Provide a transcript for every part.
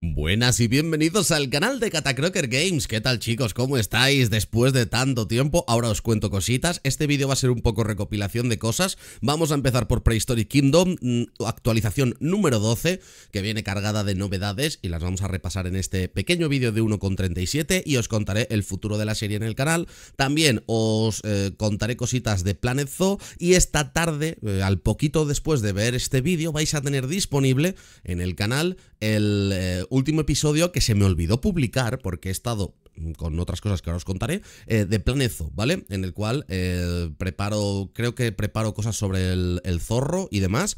Buenas y bienvenidos al canal de Catacroker Games. ¿Qué tal chicos? ¿Cómo estáis? Después de tanto tiempo, ahora os cuento cositas. Este vídeo va a ser un poco recopilación de cosas. Vamos a empezar por Prehistoric Kingdom, mm, actualización número 12, que viene cargada de novedades y las vamos a repasar en este pequeño vídeo de 1.37 y os contaré el futuro de la serie en el canal. También os eh, contaré cositas de Planet Zoo y esta tarde, eh, al poquito después de ver este vídeo, vais a tener disponible en el canal el... Eh, último episodio que se me olvidó publicar porque he estado mm, con otras cosas que ahora os contaré, eh, de Planezo, ¿vale? En el cual eh, preparo, creo que preparo cosas sobre el, zorro y demás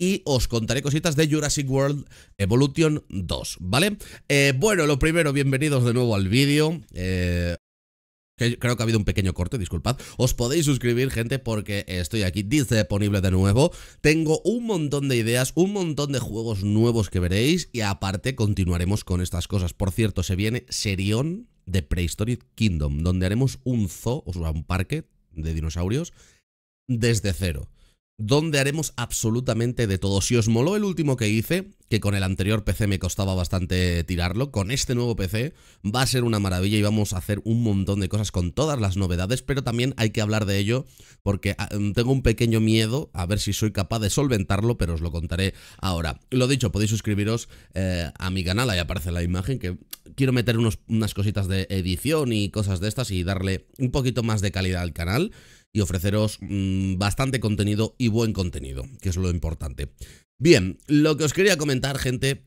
y os contaré cositas de Jurassic World Evolution 2, ¿vale? Eh, bueno, lo primero, bienvenidos de nuevo al vídeo creo que ha habido un pequeño corte, disculpad. Os podéis suscribir, gente, porque estoy aquí disponible de nuevo. Tengo un montón de ideas, un montón de juegos nuevos que veréis y aparte continuaremos con estas cosas. Por cierto, se viene Serión de Prehistoric Kingdom, donde haremos un zoo, o sea, un parque de dinosaurios desde cero donde haremos absolutamente de todo. Si os moló el último que hice, que con el anterior PC me costaba bastante tirarlo, con este nuevo PC va a ser una maravilla y vamos a hacer un montón de cosas con todas las novedades, pero también hay que hablar de ello porque ah, mm, tengo un pequeño miedo a ver si soy capaz de solventarlo, pero os lo contaré ahora. Lo dicho, podéis suscribiros eh, a mi canal, ahí aparece la imagen, que quiero meter unas cositas de edición y cosas de estas y darle un poquito más de calidad al canal y ofreceros mm, bastante contenido y buen contenido, que es lo importante. Bien, lo que os quería comentar, gente,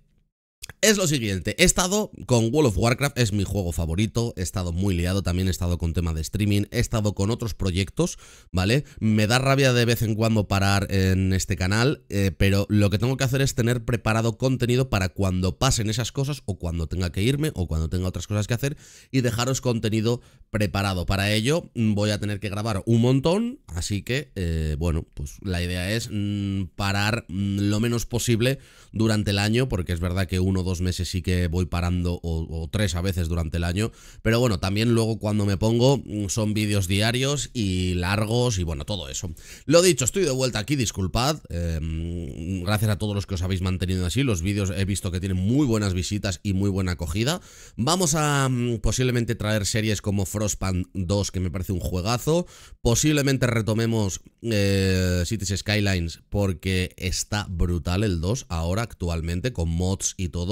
es lo siguiente, he estado con World of Warcraft, es mi juego favorito, he estado muy liado, también he estado con tema de streaming, he estado con otros proyectos, ¿vale? Me da rabia de vez en cuando parar en este canal, eh, pero lo que tengo que hacer es tener preparado contenido para cuando pasen esas cosas o cuando tenga que irme o cuando tenga otras cosas que hacer y dejaros contenido preparado. Para ello mm, voy a tener que grabar un montón, así que, eh, bueno, pues la idea es mm, parar mm, lo menos posible durante el año, porque es verdad que uno uno dos meses sí que voy parando o, tres a veces durante el año. Pero bueno, también luego cuando me pongo mm, son vídeos diarios y largos y bueno, todo eso. Lo dicho, estoy de vuelta aquí, disculpad. Em, gracias a todos los que os habéis mantenido así. Los vídeos he visto que tienen muy buenas visitas y muy buena acogida. Vamos a mm, posiblemente traer series como Frostpunk 2, que me parece un juegazo. Posiblemente retomemos eh, Cities Skylines porque está brutal el 2 ahora actualmente con mods y todo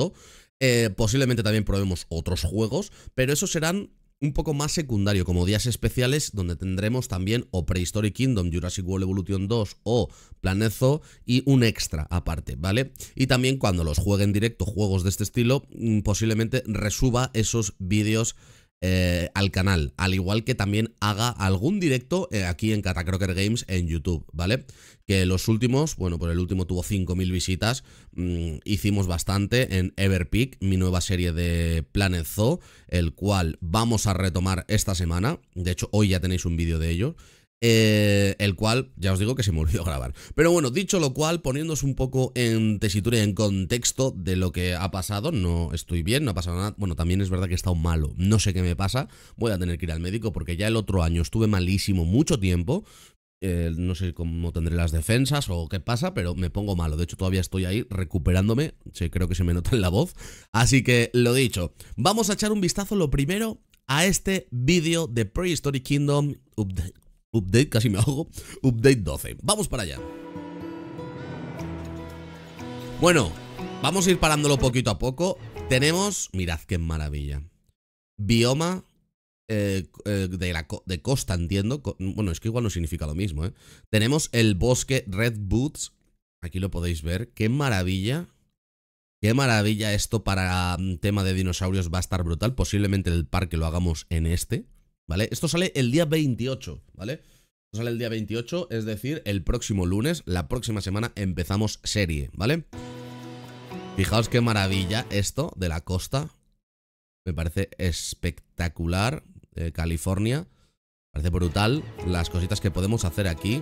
eh, posiblemente también probemos otros juegos, pero esos serán un poco más secundario, como días especiales donde tendremos también o Prehistoric Kingdom, Jurassic World Evolution 2 o Planet Zoo y un extra aparte, ¿vale? Y también cuando los juegue en directo juegos de este estilo, mm, posiblemente resuba esos vídeos eh, al canal, al igual que también haga algún directo eh, aquí en Catacroker Games en YouTube, ¿vale? Que los últimos, bueno, por el último tuvo 5.000 visitas, mm, hicimos bastante en Everpeak, mi nueva serie de Planet Zoo, el cual vamos a retomar esta semana, de hecho hoy ya tenéis un vídeo de ello, eh, el cual, ya os digo que se me olvidó grabar. Pero bueno, dicho lo cual, poniéndose un poco en tesitura y en contexto de lo que ha pasado, no estoy bien, no ha pasado nada. Bueno, también es verdad que he estado malo, no sé qué me pasa, voy a tener que ir al médico porque ya el otro año estuve malísimo mucho tiempo. Eh, no sé cómo tendré las defensas o qué pasa, pero me pongo malo. De hecho, todavía estoy ahí recuperándome. creo que se me nota en la voz. Así que lo dicho, vamos a echar un vistazo lo primero a este vídeo de Prehistoric Kingdom Update, casi me hago. Update 12. Vamos para allá. Bueno, vamos a ir parándolo poquito a poco. Tenemos, mirad qué maravilla. Bioma eh, eh, de, la, de costa, entiendo. Bueno, es que igual no significa lo mismo, ¿eh? Tenemos el bosque Red Boots. Aquí lo podéis ver. Qué maravilla. Qué maravilla esto para mm, tema de dinosaurios va a estar brutal. Posiblemente el parque lo hagamos en este. ¿vale? Esto sale el día 28, ¿vale? Esto sale el día 28, es decir, el próximo lunes, la próxima semana empezamos serie, ¿vale? Fijaos qué maravilla esto de la costa. Me parece espectacular. Eh, California. Parece brutal las cositas que podemos hacer aquí.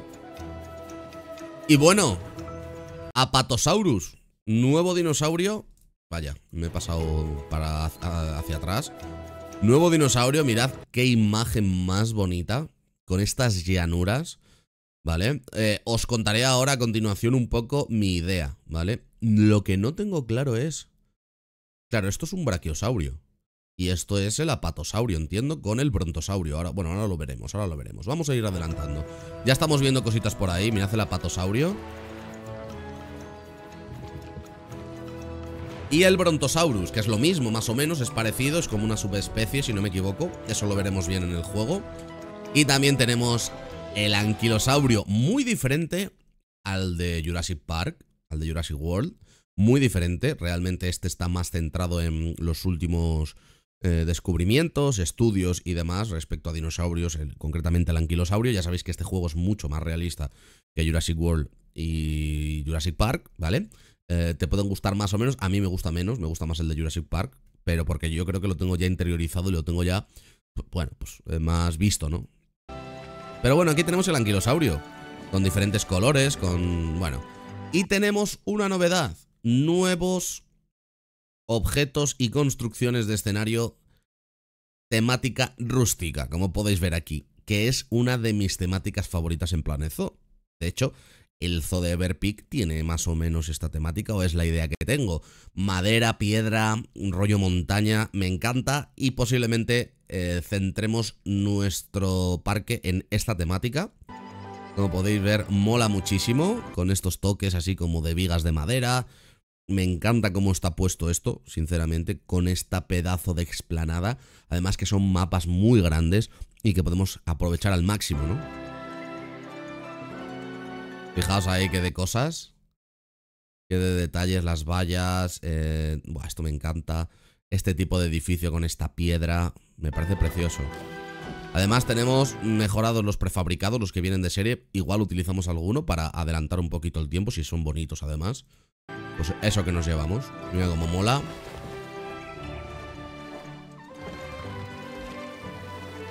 Y bueno, Apatosaurus, nuevo dinosaurio. Vaya, me he pasado para hacia atrás. Nuevo dinosaurio, mirad qué imagen más bonita. Con estas llanuras, ¿vale? Eh, os contaré ahora a continuación un poco mi idea, ¿vale? Lo que no tengo claro es... Claro, esto es un brachiosaurio. Y esto es el apatosaurio, entiendo, con el brontosaurio. Ahora, bueno, ahora lo veremos, ahora lo veremos. Vamos a ir adelantando. Ya estamos viendo cositas por ahí. Mirad el apatosaurio. Y el Brontosaurus, que es lo mismo, más o menos, es parecido, es como una subespecie, si no me equivoco. Eso lo veremos bien en el juego. Y también tenemos el anquilosaurio, muy diferente al de Jurassic Park, al de Jurassic World. Muy diferente, realmente este está más centrado en los últimos eh, descubrimientos, estudios y demás respecto a dinosaurios, concretamente el anquilosaurio. Ya sabéis que este juego es mucho más realista que Jurassic World y Jurassic Park, ¿vale? Eh, te pueden gustar más o menos. A mí me gusta menos, me gusta más el de Jurassic Park, pero porque yo creo que lo tengo ya interiorizado y lo tengo ya, bueno, pues eh, más visto, ¿no? Pero bueno, aquí tenemos el anquilosaurio, con diferentes colores, con... bueno. Y tenemos una novedad, nuevos objetos y construcciones de escenario temática rústica, como podéis ver aquí, que es una de mis temáticas favoritas en Planezo, De hecho, el zoo de tiene más o menos esta temática o es la idea que tengo. Madera, piedra, un rollo montaña, me encanta y posiblemente eh, centremos nuestro parque en esta temática. Como podéis ver, mola muchísimo con estos toques así como de vigas de madera. Me encanta cómo está puesto esto, sinceramente, con esta pedazo de explanada. Además que son mapas muy grandes y que podemos aprovechar al máximo, ¿no? Fijaos ahí que de cosas. Que de detalles, las vallas. Eh, buah, esto me encanta. Este tipo de edificio con esta piedra. Me parece precioso. Además tenemos mejorados los prefabricados, los que vienen de serie. Igual utilizamos alguno para adelantar un poquito el tiempo, si son bonitos además. Pues eso que nos llevamos. Mira cómo mola.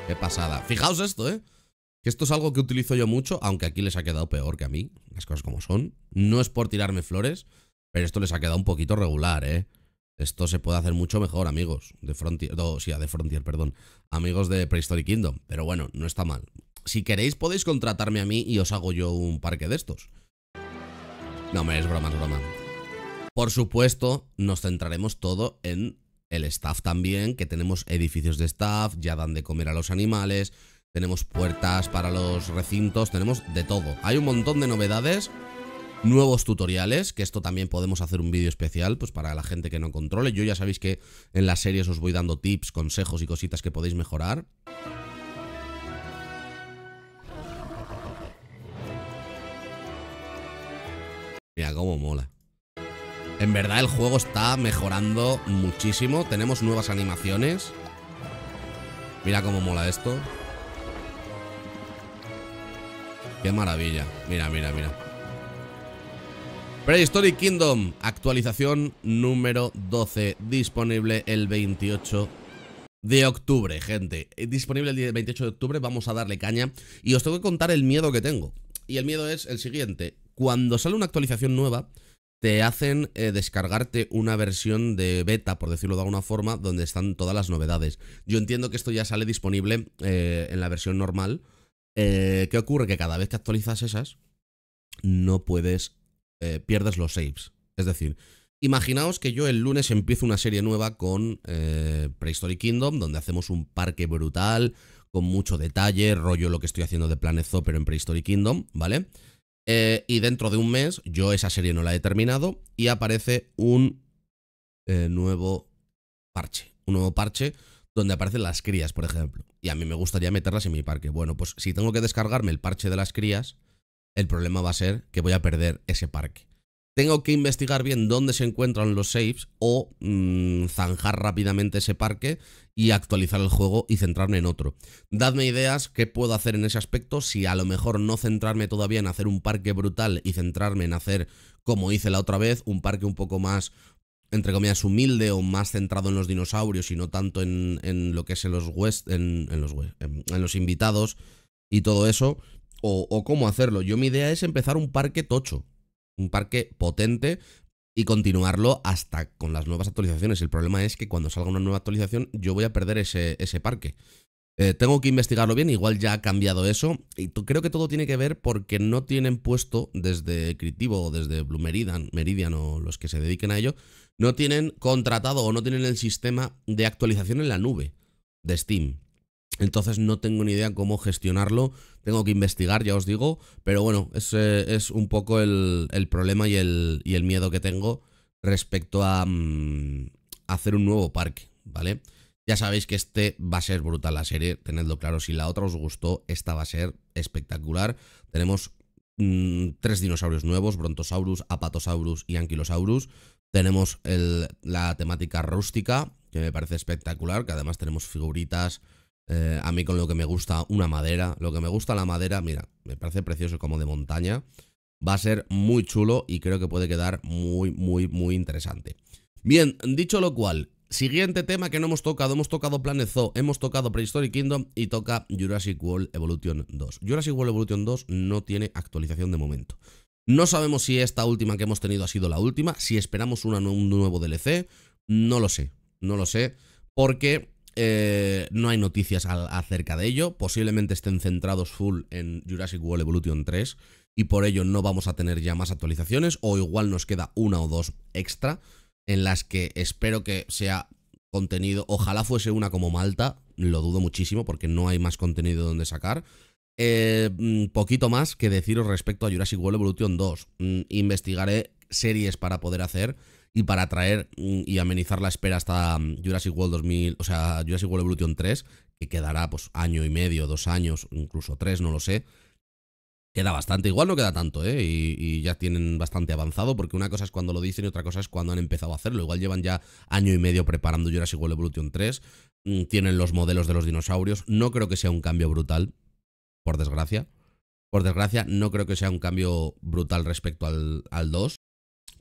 Qué pasada. Fijaos esto, ¿eh? Esto es algo que utilizo yo mucho, aunque aquí les ha quedado peor que a mí, las cosas como son. No es por tirarme flores, pero esto les ha quedado un poquito regular, ¿eh? Esto se puede hacer mucho mejor, amigos. De Frontier. No, sí, de Frontier, perdón. Amigos de Prehistoric Kingdom. Pero bueno, no está mal. Si queréis, podéis contratarme a mí y os hago yo un parque de estos. No, me es broma, es broma. Por supuesto, nos centraremos todo en el staff también, que tenemos edificios de staff, ya dan de comer a los animales tenemos puertas para los recintos, tenemos de todo. Hay un montón de novedades, nuevos tutoriales, que esto también podemos hacer un vídeo especial, pues para la gente que no controle. Yo ya sabéis que en las series os voy dando tips, consejos y cositas que podéis mejorar. Mira cómo mola. En verdad el juego está mejorando muchísimo. Tenemos nuevas animaciones. Mira cómo mola esto. Qué maravilla. Mira, mira, mira. Prehistoric Kingdom, actualización número 12, disponible el 28 de octubre, gente. Eh, disponible el 28 de octubre, vamos a darle caña. Y os tengo que contar el miedo que tengo. Y el miedo es el siguiente. Cuando sale una actualización nueva, te hacen eh, descargarte una versión de beta, por decirlo de alguna forma, donde están todas las novedades. Yo entiendo que esto ya sale disponible eh, en la versión normal eh, ¿Qué ocurre? Que cada vez que actualizas esas, no puedes. Eh, pierdes los saves. Es decir, imaginaos que yo el lunes empiezo una serie nueva con eh, Prehistoric Kingdom, donde hacemos un parque brutal, con mucho detalle, rollo lo que estoy haciendo de Planet Zoo, pero en Prehistoric Kingdom, ¿vale? y dentro de un mes, yo esa serie no la he terminado y aparece un nuevo parche. Un nuevo parche donde aparecen las crías, por ejemplo. Y a mí me gustaría meterlas en mi parque. Bueno, pues si tengo que descargarme el parche de las crías, el problema va a ser que voy a perder ese parque. Tengo que investigar bien dónde se encuentran los saves o mm, zanjar rápidamente ese parque y actualizar el juego y centrarme en otro. Dadme ideas qué puedo hacer en ese aspecto, si a lo mejor no centrarme todavía en hacer un parque brutal y centrarme en hacer, como hice la otra vez, un parque un poco más entre comillas, humilde o más centrado en los dinosaurios y no tanto en, en lo que es en los, West, en, los, en, los invitados y todo eso, o, o, cómo hacerlo. Yo mi idea es empezar un parque tocho, un parque potente y continuarlo hasta con las nuevas actualizaciones. El problema es que cuando salga una nueva actualización yo voy a perder ese, ese parque. Eh, tengo que investigarlo bien, igual ya ha cambiado eso. Y creo que todo tiene que ver porque no tienen puesto desde Critivo o desde Blue Meridian, o los que se dediquen a ello, no tienen contratado o no tienen el sistema de actualización en la nube de Steam. Entonces no tengo ni idea cómo gestionarlo, tengo que investigar, ya os digo, pero bueno, es, eh, es un poco el, problema y el, miedo que tengo respecto a mm, hacer un nuevo parque, ¿vale? Ya sabéis que este va a ser brutal la serie, tenedlo claro. Si la otra os gustó, esta va a ser espectacular. Tenemos mm, tres dinosaurios nuevos: Brontosaurus, Apatosaurus y Ankylosaurus. Tenemos la temática rústica, que me parece espectacular, que además tenemos figuritas. Eh, a mí con lo que me gusta una madera, lo que me gusta la madera, mira, me parece precioso como de montaña. Va a ser muy chulo y creo que puede quedar muy, muy, muy interesante. Bien, dicho lo cual, Siguiente tema que no hemos tocado, hemos tocado Planet Zoo, hemos tocado Prehistoric Kingdom y toca Jurassic World Evolution 2. Jurassic World Evolution 2 no tiene actualización de momento. No sabemos si esta última que hemos tenido ha sido la última, si esperamos un nuevo DLC, no lo sé, no lo sé, porque eh, no hay noticias acerca de ello, posiblemente estén centrados full en Jurassic World Evolution 3 y por ello no vamos a tener ya más actualizaciones o igual nos queda una o dos extra en las que espero que sea contenido. Ojalá fuese una como Malta, lo dudo muchísimo porque no hay más contenido donde sacar. Eh, mm, poquito más que deciros respecto a Jurassic World Evolution 2. Mm, investigaré series para poder hacer y para traer mm, y amenizar la espera hasta Jurassic World 2000, o sea, Jurassic World Evolution 3, que quedará pues año y medio, dos años, incluso tres, no lo sé queda bastante, igual no queda tanto, ¿eh? Y, ya tienen bastante avanzado, porque una cosa es cuando lo dicen y otra cosa es cuando han empezado a hacerlo. Igual llevan ya año y medio preparando Jurassic World Evolution 3, mm, tienen los modelos de los dinosaurios, no creo que sea un cambio brutal, por desgracia. Por desgracia, no creo que sea un cambio brutal respecto al, al 2.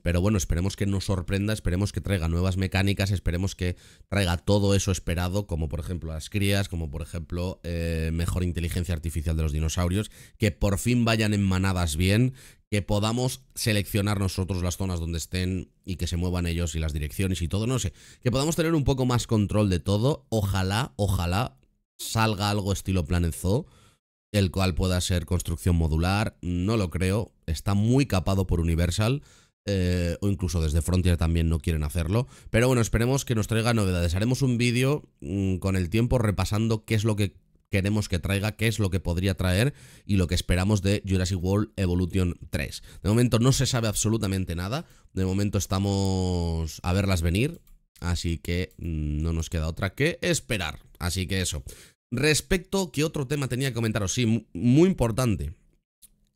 Pero bueno, esperemos que nos sorprenda, esperemos que traiga nuevas mecánicas, esperemos que traiga todo eso esperado, como por ejemplo las crías, como por ejemplo eh, mejor inteligencia artificial de los dinosaurios, que por fin vayan en manadas bien, que podamos seleccionar nosotros las zonas donde estén y que se muevan ellos y las direcciones y todo, no sé, que podamos tener un poco más control de todo. Ojalá, ojalá salga algo estilo Planet Zoo, el cual pueda ser construcción modular, no lo creo, está muy capado por Universal. Eh, o incluso desde Frontier también no quieren hacerlo. Pero bueno, esperemos que nos traiga novedades. Haremos un vídeo mm, con el tiempo repasando qué es lo que queremos que traiga, qué es lo que podría traer y lo que esperamos de Jurassic World Evolution 3. De momento no se sabe absolutamente nada, de momento estamos a verlas venir, así que mm, no nos queda otra que esperar. Así que eso. Respecto, que otro tema tenía que comentaros? Sí, muy importante.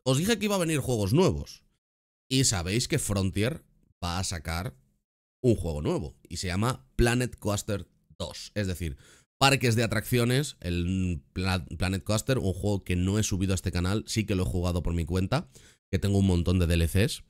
Os dije que iba a venir juegos nuevos. Y sabéis que Frontier va a sacar un juego nuevo y se llama Planet Coaster 2. Es decir, parques de atracciones, el Planet Coaster, un juego que no he subido a este canal, sí que lo he jugado por mi cuenta, que tengo un montón de DLCs,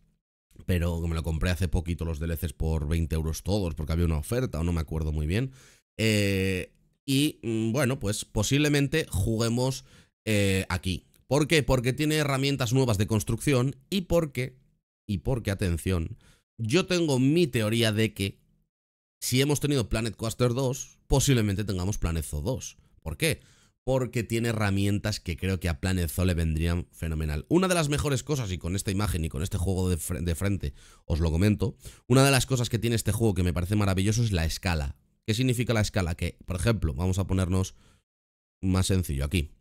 pero me lo compré hace poquito los DLCs por 20 euros todos, porque había una oferta o no me acuerdo muy bien. Eh, y mm, bueno, pues posiblemente juguemos eh, aquí. ¿Por qué? Porque tiene herramientas nuevas de construcción y porque y porque, atención, yo tengo mi teoría de que si hemos tenido Planet Coaster 2, posiblemente tengamos Planet Zoo 2. ¿Por qué? Porque tiene herramientas que creo que a Planet Zoo le vendrían fenomenal. Una de las mejores cosas, y con esta imagen y con este juego de, de frente os lo comento, una de las cosas que tiene este juego que me parece maravilloso es la escala. ¿Qué significa la escala? Que, por ejemplo, vamos a ponernos más sencillo aquí.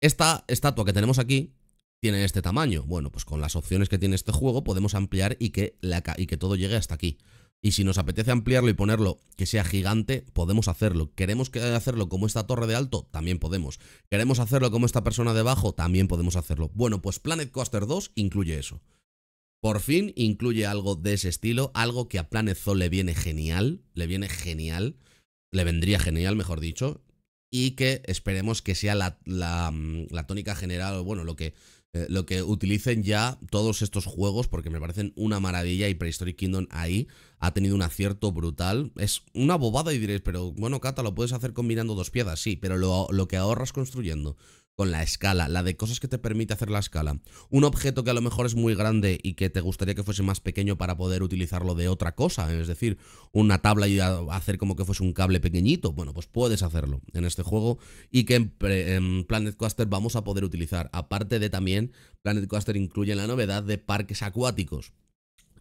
Esta estatua que tenemos aquí tiene este tamaño. Bueno, pues con las opciones que tiene este juego podemos ampliar y que, la, y que todo llegue hasta aquí. Y si nos apetece ampliarlo y ponerlo que sea gigante, podemos hacerlo. ¿Queremos hacerlo como esta torre de alto? También podemos. ¿Queremos hacerlo como esta persona de abajo, También podemos hacerlo. Bueno, pues Planet Coaster 2 incluye eso. Por fin incluye algo de ese estilo, algo que a Planet Zoo le viene genial, le viene genial, le vendría genial, mejor dicho, y que esperemos que sea la, la mm, tónica general, bueno, lo que, eh, lo que utilicen ya todos estos juegos porque me parecen una maravilla y Prehistoric Kingdom ahí ha tenido un acierto brutal. Es una bobada y diréis, pero bueno, Cata, lo puedes hacer combinando dos piedras. sí, pero lo que ahorras construyendo con la escala, la de cosas que te permite hacer la escala. Un objeto que a lo mejor es muy grande y que te gustaría que fuese más pequeño para poder utilizarlo de otra cosa, es decir, una tabla y hacer como que fuese un cable pequeñito, bueno, pues puedes hacerlo en este juego y que en, Planet Coaster vamos a poder utilizar. Aparte de también, Planet Coaster incluye la novedad de parques acuáticos.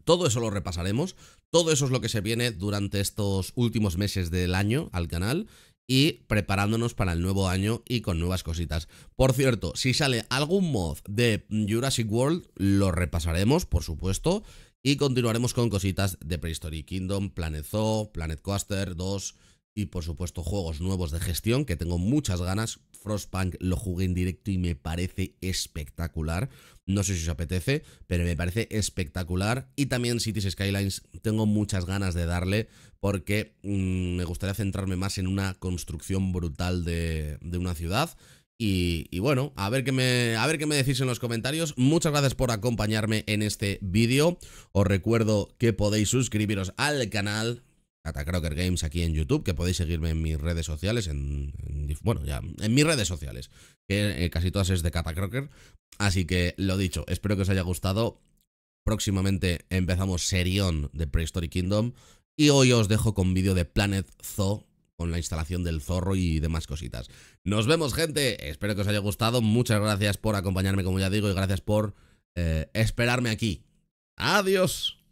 Todo eso lo repasaremos, todo eso es lo que se viene durante estos últimos meses del año al canal y preparándonos para el nuevo año y con nuevas cositas. Por cierto, si sale algún mod de Jurassic World, lo repasaremos, por supuesto, y continuaremos con cositas de Prehistoric Kingdom, Planet Zoo, Planet Coaster 2, y por supuesto juegos nuevos de gestión que tengo muchas ganas. Frostpunk lo jugué en directo y me parece espectacular. No sé si os apetece, pero me parece espectacular. Y también Cities Skylines tengo muchas ganas de darle porque mm, me gustaría centrarme más en una construcción brutal de, una ciudad. Y, bueno, a ver, qué me, a ver qué me decís en los comentarios. Muchas gracias por acompañarme en este vídeo. Os recuerdo que podéis suscribiros al canal Crocker Games aquí en YouTube, que podéis seguirme en mis redes sociales, en, bueno, ya, en mis redes sociales, que eh, casi todas es de Crocker Así que lo dicho, espero que os haya gustado. Próximamente empezamos serión de Prehistoric Kingdom y hoy os dejo con vídeo de Planet Zoo con la instalación del zorro y demás cositas. Nos vemos gente, espero que os haya gustado, muchas gracias por acompañarme como ya digo y gracias por eh, esperarme aquí. Adiós.